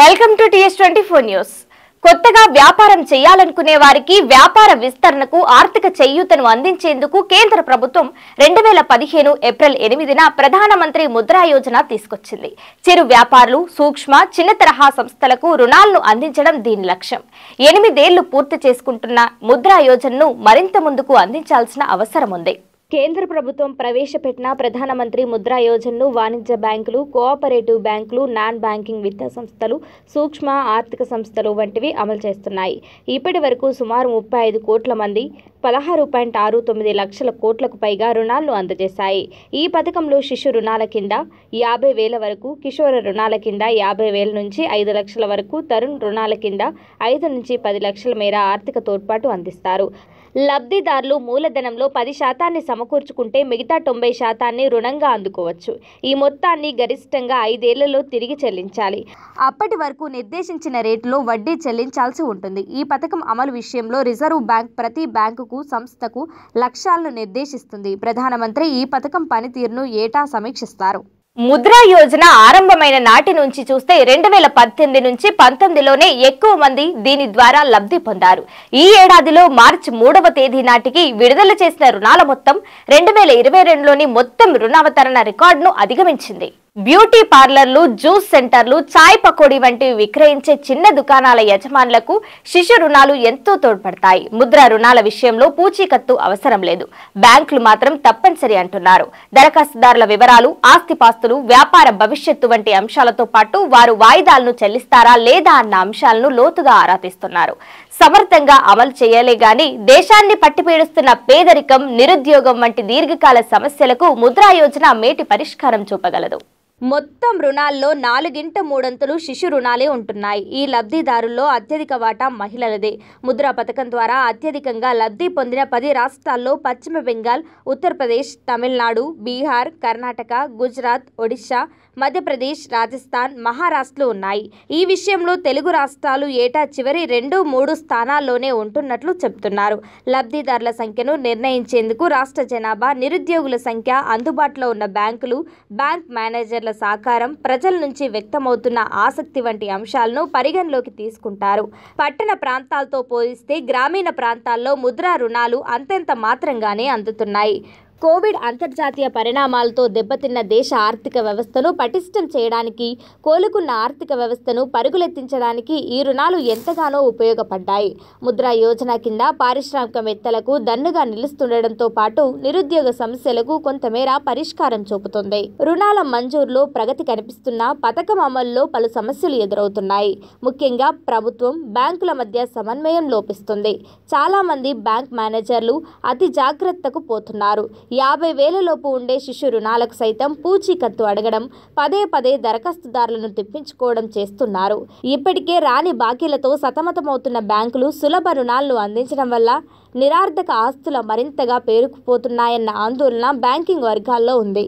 welcome to TS twenty four news కొత్తగా వ్యాపారం చేయాలనుకునే వారికి వ్యాపార విస్తరణకు ఆర్థిక చేయూతను అందించేందుకు కేంద్ర ప్రభుత్వం రెండు వేల పదిహేను ఏప్రిల్ ఎనిమిదిన ప్రధానమంత్రి ముద్రా యోజన తీసుకొచ్చింది చిరు వ్యాపారులు సూక్ష్మ చిన్న తరహా సంస్థలకు రుణాలను అందించడం దీని లక్ష్యం ఎనిమిదేళ్లు పూర్తి చేసుకుంటున్న ముద్రా యోజనను మరింత ముందుకు అందించాల్సిన అవసరం ఉంది కేంద్ర ప్రభుత్వం ప్రవేశపెట్టిన ప్రధానమంత్రి ముద్రా యోజనను వాణిజ్య బ్యాంకులు కోఆపరేటివ్ బ్యాంకులు నాన్ బ్యాంకింగ్ విద్యా సంస్థలు సూక్ష్మ ఆర్థిక సంస్థలు వంటివి అమలు చేస్తున్నాయి ఇప్పటి వరకు సుమారు ముప్పై ఐదు కోట్ల మంది పదహారు పాయింట్ ఆరు తొమ్మిది లక్షల కోట్లకు పైగా రుణాలను అందజేశాయి ఈ పథకంలో శిశు రుణాల కింద యాభై వేల వరకు కిషోర రుణాల కింద యాభై వేల నుంచి ఐదు లక్షల వరకు తరుణ్ రుణాల కింద ఐదు నుంచి పది లక్షల మేర ఆర్థిక తోడ్పాటు అందిస్తారు లబ్ధిదారులు మూలధనంలో పది శాతాన్ని సమకూర్చుకుంటే మిగతా తొంభై శాతాన్ని రుణంగా అందుకోవచ్చు ఈ మొత్తాన్ని గరిష్టంగా ఐదేళ్లలో తిరిగి చెల్లించాలి అప్పటి వరకు నిర్దేశించిన రేటులో వడ్డీ చెల్లించాల్సి ఉంటుంది ఈ పథకం అమలు విషయంలో రిజర్వ్ బ్యాంక్ ప్రతి బ్యాంకుకు సంస్థలకు సంస్థకు లక్ష్యాలను నిర్దేశిస్తుంది ప్రధానమంత్రి ఈ పథకం పనితీరును ఏటా సమీక్షిస్తారు ముద్రా యోజన ఆరంభమైన నాటి నుంచి చూస్తే రెండు వేల పద్దెనిమిది నుంచి పంతొమ్మిదిలోనే ఎక్కువ మంది దీని ద్వారా లబ్ధి పొందారు ఈ ఏడాదిలో మార్చి మూడవ తేదీ నాటికి విడుదల చేసిన రుణాల మొత్తం రెండు వేల ఇరవై రెండులోని మొత్తం రుణావతరణ రికార్డును అధిగమించింది బ్యూటీ పార్లర్లు జ్యూస్ సెంటర్లు చాయ్ పకోడీ వంటివి విక్రయించే చిన్న దుకాణాల యజమానులకు శిశు రుణాలు ఎంతో తోడ్పడతాయి ముద్ర రుణాల విషయంలో పూచీకత్తు అవసరం లేదు బ్యాంకులు మాత్రం తప్పనిసరి అంటున్నారు దరఖాస్తుదారుల వివరాలు ఆస్తిపాస్తులు వ్యాపార భవిష్యత్తు వంటి అంశాలతో పాటు వారు వాయిదాలను చెల్లిస్తారా లేదా అన్న అంశాలను లోతుగా ఆరాధిస్తున్నారు సమర్థంగా అమలు చేయాలే గాని దేశాన్ని పట్టిపీడుస్తున్న పేదరికం నిరుద్యోగం వంటి దీర్ఘకాల సమస్యలకు ముద్రా యోజన మేటి పరిష్కారం చూపగలదు మొత్తం రుణాల్లో నాలుగింట మూడంతులు శిశు రుణాలే ఉంటున్నాయి ఈ లబ్ధిదారుల్లో అత్యధిక వాటా మహిళలదే ముద్రా పథకం ద్వారా అత్యధికంగా లబ్ధి పొందిన పది రాష్ట్రాల్లో పశ్చిమ బెంగాల్ ఉత్తరప్రదేశ్ తమిళనాడు బీహార్ కర్ణాటక గుజరాత్ ఒడిశా మధ్యప్రదేశ్ రాజస్థాన్ మహారాష్ట్రలు ఉన్నాయి ఈ విషయంలో తెలుగు రాష్ట్రాలు ఏటా చివరి రెండు మూడు స్థానాల్లోనే ఉంటున్నట్లు చెబుతున్నారు లబ్ధిదారుల సంఖ్యను నిర్ణయించేందుకు రాష్ట్ర జనాభా నిరుద్యోగుల సంఖ్య అందుబాటులో ఉన్న బ్యాంకులు బ్యాంక్ మేనేజర్ల సహకారం ప్రజల నుంచి వ్యక్తమవుతున్న ఆసక్తి వంటి అంశాలను పరిగణలోకి తీసుకుంటారు పట్టణ ప్రాంతాలతో పోలిస్తే గ్రామీణ ప్రాంతాల్లో ముద్రా రుణాలు అంతెంత మాత్రంగానే అందుతున్నాయి కోవిడ్ అంతర్జాతీయ పరిణామాలతో దెబ్బతిన్న దేశ ఆర్థిక వ్యవస్థను పటిష్టం చేయడానికి కోలుకున్న ఆర్థిక వ్యవస్థను పరుగులెత్తించడానికి ఈ రుణాలు ఎంతగానో ఉపయోగపడ్డాయి ముద్రా యోజన కింద పారిశ్రామికవేత్తలకు దన్నుగా నిలుస్తుండటంతో పాటు నిరుద్యోగ సమస్యలకు కొంతమేర పరిష్కారం చూపుతుంది రుణాల మంజూరులో ప్రగతి కనిపిస్తున్న పథకం అమలులో పలు సమస్యలు ఎదురవుతున్నాయి ముఖ్యంగా ప్రభుత్వం బ్యాంకుల మధ్య సమన్వయం లోపిస్తుంది చాలామంది బ్యాంక్ మేనేజర్లు అతి జాగ్రత్తకు పోతున్నారు యాభై వేలలోపు ఉండే శిశు రుణాలకు సైతం పూచీకత్తు అడగడం పదే పదే దరఖాస్తుదారులను తెప్పించుకోవడం చేస్తున్నారు ఇప్పటికే రాని బాకీలతో సతమతమవుతున్న బ్యాంకులు సులభ రుణాలను అందించడం వల్ల నిరార్థక ఆస్తుల మరింతగా పేరుకుపోతున్నాయన్న ఆందోళన బ్యాంకింగ్ వర్గాల్లో ఉంది